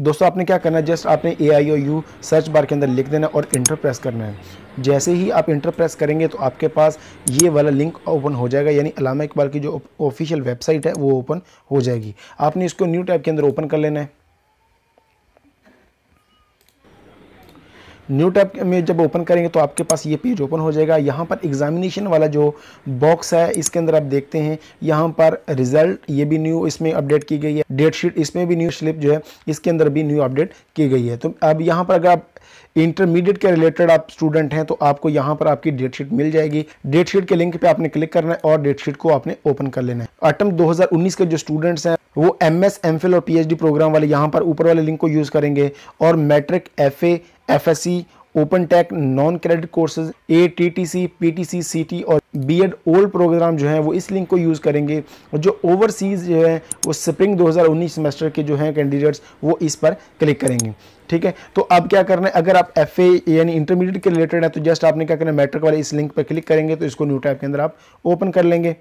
दोस्तों आपने क्या करना है जस्ट आपने ए आई ओ यू सर्च बार के अंदर लिख देना और इंटर प्रेस करना है जैसे ही आप इंटर प्रेस करेंगे तो आपके पास ये वाला लिंक ओपन हो जाएगा यानी अलामा इकबाल की जो ऑफिशियल वेबसाइट है वो ओपन हो जाएगी आपने इसको न्यू टैब के अंदर ओपन कर लेना है न्यू टैब में जब ओपन करेंगे तो आपके पास ये पेज ओपन हो जाएगा यहाँ पर एग्जामिनेशन वाला जो बॉक्स है इसके अंदर आप देखते हैं यहाँ पर रिजल्ट ये भी न्यू इसमें अपडेट की गई है डेट शीट इसमें भी न्यू स्लिप जो है इसके अंदर भी न्यू अपडेट की गई है तो अब यहाँ पर अगर आप इंटरमीडिएट के रिलेटेड आप स्टूडेंट हैं तो आपको यहाँ पर आपकी डेट शीट मिल जाएगी डेट शीट के लिंक पे आपने क्लिक करना है और डेट शीट को आपने ओपन कर लेना है अटम 2019 के जो स्टूडेंट्स हैं वो एम एस एम फिल और पी प्रोग्राम वाले यहाँ पर ऊपर वाले लिंक को यूज़ करेंगे और matric F A F S C open tech non credit courses A T T C P T C C T और बी एड ओल्ड प्रोग्राम जो है वो इस लिंक को यूज़ करेंगे और जो ओवरसीज़ जो है वो स्प्रिंग 2019 सेमेस्टर के जो हैं कैंडिडेट्स वो इस पर क्लिक करेंगे ठीक है तो अब क्या करना है अगर आप एफ यानी इंटरमीडिएट के रिलेटेड है तो जस्ट आपने क्या करना है मैट्रिक वाले इस लिंक पर क्लिक करेंगे तो इसको न्यू टैप के अंदर आप ओपन कर लेंगे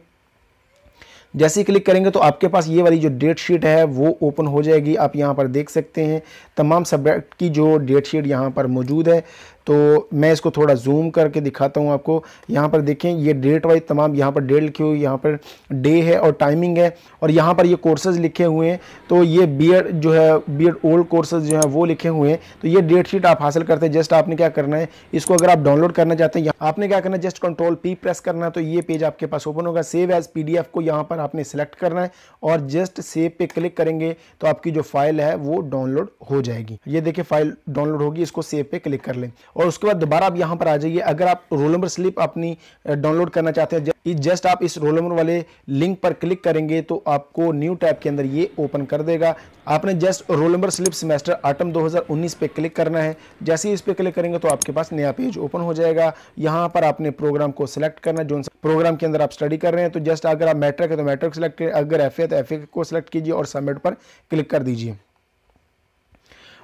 जैसे ही क्लिक करेंगे तो आपके पास ये वाली जो डेट शीट है वो ओपन हो जाएगी आप यहाँ पर देख सकते हैं तमाम सब्जेक्ट की जो डेट शीट यहाँ पर मौजूद है तो मैं इसको थोड़ा जूम करके दिखाता हूँ आपको यहाँ पर देखें ये डेट वाइज तमाम यहाँ पर डेट लिखी हुई यहाँ पर डे है और टाइमिंग है और यहाँ पर ये कोर्सेज लिखे हुए हैं तो ये बी जो है बी ओल्ड कोर्सेज जो है वो लिखे हुए हैं तो ये डेट शीट आप हासिल करते हैं जस्ट आपने क्या करना है इसको अगर आप डाउनलोड करना चाहते हैं आपने क्या करना है जस्ट कंट्रोल पी प्रेस करना है तो ये पेज आपके पास ओपन होगा सेव एज पी को यहाँ पर आपने सेलेक्ट करना है और जस्ट सेव पे क्लिक करेंगे तो आपकी जो फाइल है वो डाउनलोड हो जाएगी ये देखिए फाइल डाउनलोड होगी इसको सेव पे क्लिक कर लें और उसके बाद दोबारा आप यहाँ पर आ जाइए अगर आप रोल नंबर स्लिप अपनी डाउनलोड करना चाहते हैं जस्ट आप इस रोल नंबर वाले लिंक पर क्लिक करेंगे तो आपको न्यू टैब के अंदर ये ओपन कर देगा आपने just roll number slip semester autumn 2019 पे क्लिक करना है जैसे ही इस पर क्लिक करेंगे तो आपके पास नया पेज ओपन हो जाएगा यहाँ पर आपने प्रोग्राम को सिलेक्ट करना जो प्रोग्राम के अंदर आप स्टडी कर रहे हैं तो जस्ट अगर आप मैट्रिक है तो मैट्रिक सेलेक्ट करें अगर एफ ए तो एफ ए को सिलेक्ट कीजिए और सबमिट पर क्लिक कर दीजिए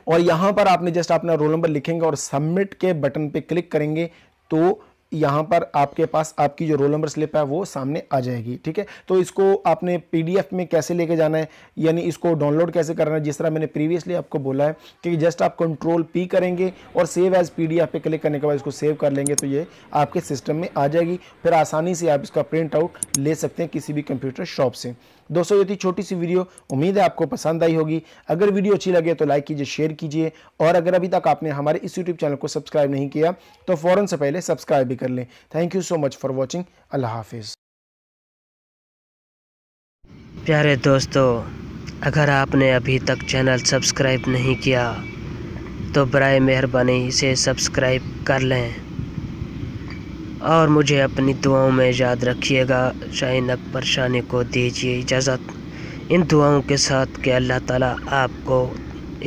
और यहाँ पर आपने जस्ट अपना रोल नंबर लिखेंगे और सबमिट के बटन पे क्लिक करेंगे तो यहाँ पर आपके पास आपकी जो रोल नंबर स्लिप है वो सामने आ जाएगी ठीक है तो इसको आपने पीडीएफ में कैसे लेके जाना है यानी इसको डाउनलोड कैसे करना है जिस तरह मैंने प्रीवियसली आपको बोला है कि जस्ट आप कंट्रोल पी करेंगे और सेव एज पीडीएफ पे क्लिक करने के बाद इसको सेव कर लेंगे तो ये आपके सिस्टम में आ जाएगी फिर आसानी से आप इसका प्रिंट आउट ले सकते हैं किसी भी कंप्यूटर शॉप से दोस्तों ये थी छोटी सी वीडियो उम्मीद है आपको पसंद आई होगी अगर वीडियो अच्छी लगे तो लाइक कीजिए शेयर कीजिए और अगर अभी तक आपने हमारे इस यूट्यूब चैनल को सब्सक्राइब नहीं किया तो फ़ौरन से पहले सब्सक्राइब भी कर लें thank you so much for watching अल्लाह हाफिज़ प्यारे दोस्तों अगर आपने अभी तक चैनल सब्सक्राइब नहीं किया तो बर मेहरबानी इसे सब्सक्राइब कर लें और मुझे अपनी दुआओं में याद रखिएगा शाइन अकबर शान को दीजिए इजाज़त इन दुआओं के साथ कि अल्लाह ताला आपको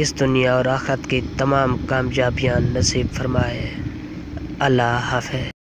इस दुनिया और आखत की तमाम कामयाबियाँ नसीब फरमाए अल्लाह हाफ